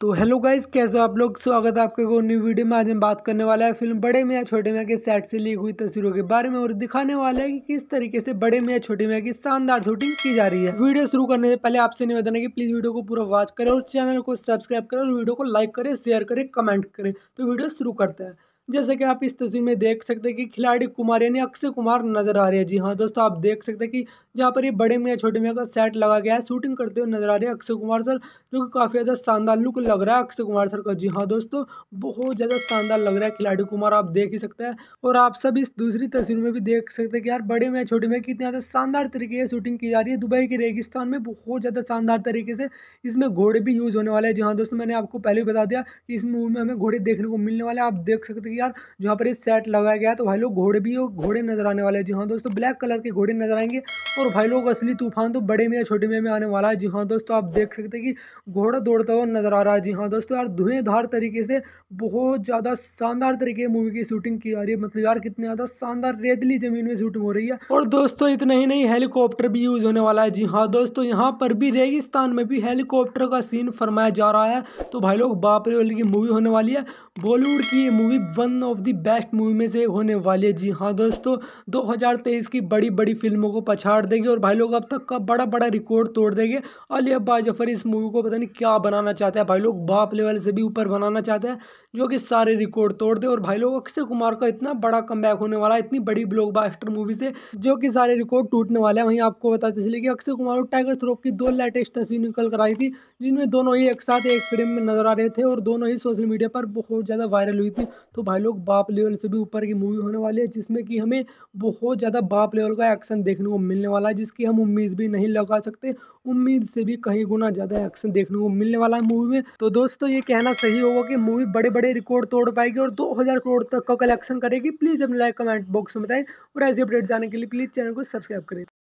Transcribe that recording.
तो hello guys कैसे हो आप लोग स्वागत है आपके को न्यू वीडियो में आज हम बात करने वाला है फिल्म बड़े मियाँ छोटे मियाँ के सेट से ली हुई तस्वीरों के बारे में और दिखाने वाला है कि किस तरीके से बड़े मियाँ छोटे मियाँ की शानदार शूटिंग की जा रही है वीडियो शुरू करने से पहले आपसे निवेदन है कि प्लीज वीडियो को पूरा वॉच करें और चैनल को सब्सक्राइब करें और वीडियो को लाइक करें शेयर करें कमेंट करें तो वीडियो शुरू करते हैं जैसे कि आप इस तस्वीर में देख सकते हैं कि खिलाड़ी कुमार यानी अक्षय कुमार नजर आ रहे हैं जी हाँ दोस्तों आप देख सकते हैं कि जहाँ पर ये बड़े में छोटे में का सेट लगा गया है शूटिंग करते हुए नजर आ रहे हैं अक्षय कुमार सर जो कि काफ़ी ज़्यादा शानदार लुक लग रहा है अक्षय कुमार सर का जी हाँ दोस्तों बहुत ज़्यादा शानदार लग रहा है खिलाड़ी कुमार आप देख ही सकते हैं और आप सब इस दूसरी तस्वीर में भी देख सकते हैं कि यार बड़े में छोटे में कितने ज़्यादा शानदार तरीके से शूटिंग की जा रही है दुबई के रेगिस्तान में बहुत ज़्यादा शानदार तरीके से इसमें घोड़े भी यूज़ होने वाले हैं जी हाँ दोस्तों मैंने आपको पहले भी बता दिया कि इस मूवी में हमें घोड़े देखने को मिलने वाले आप देख सकते हैं यार जहाँ पर ये सेट लगाया गया तो भाई लोग घोड़े भी घोड़े नजर आने वाले हैं जी हाँ दोस्तों ब्लैक कलर के घोड़े नजर आएंगे और भाई लोग असली तूफान तो बड़े में या छोटे में, आने वाला है जी हाँ दोस्तों आप देख सकते हैं कि घोड़ा दौड़ता हुआ नजर आ रहा है जी हाँ दोस्तों यार धुएंधार तरीके से बहुत ज़्यादा शानदार तरीके मूवी की शूटिंग की जा रही है मतलब यार कितने ज़्यादा शानदार रेतली जमीन में शूटिंग हो रही है और दोस्तों इतना ही नहीं हेलीकॉप्टर भी यूज़ होने वाला है जी हाँ दोस्तों यहाँ पर भी रेगिस्तान में भी हेलीकॉप्टर का सीन फरमाया जा रहा है तो भाई लोग बापरे वाली की मूवी होने वाली है बॉलीवुड की ये movie one of the best movie में से होने वाली है जी हाँ दोस्तों 2023 की बड़ी बड़ी फिल्मों को पछाड़ देगी और भाई लोग अब तक का बड़ा बड़ा रिकॉर्ड तोड़ देंगे अली अब्बा जफर इस मूवी को पता नहीं क्या बनाना चाहता है भाई लोग बाप लेवल से भी ऊपर बनाना चाहते हैं जो कि सारे रिकॉर्ड तोड़ दे और भाई लोग अक्षय कुमार का इतना बड़ा कम होने वाला है इतनी बड़ी ब्लॉक मूवी से जो कि सारे रिकॉर्ड टूटने वाले हैं वहीं आपको बताते चले कि अक्षय कुमार और टाइगर श्रॉफ की दो लेटेस्ट तस्वीर निकल कर आई थी जिनमें दोनों ही एक साथ एक फिल्म में नजर आ रहे थे और दोनों ही सोशल मीडिया पर बहुत ज़्यादा वायरल हुई थी तो भाई लोग बाप लेवल से भी ऊपर की मूवी होने वाली है जिसमें कि हमें बहुत ज़्यादा बाप लेवल का एक्शन देखने को मिलने वाला है जिसकी हम उम्मीद भी नहीं लगा सकते उम्मीद से भी कहीं गुना ज़्यादा एक्शन देखने को मिलने वाला है मूवी में तो दोस्तों ये कहना सही होगा कि मूवी बड़े बड़े रिकॉर्ड तोड़ पाएगी और 2000 करोड़ तक का कलेक्शन करेगी प्लीज़ अपने लाइक कमेंट बॉक्स में बताएं और ऐसी अपडेट जाने के लिए प्लीज़ चैनल को सब्सक्राइब करें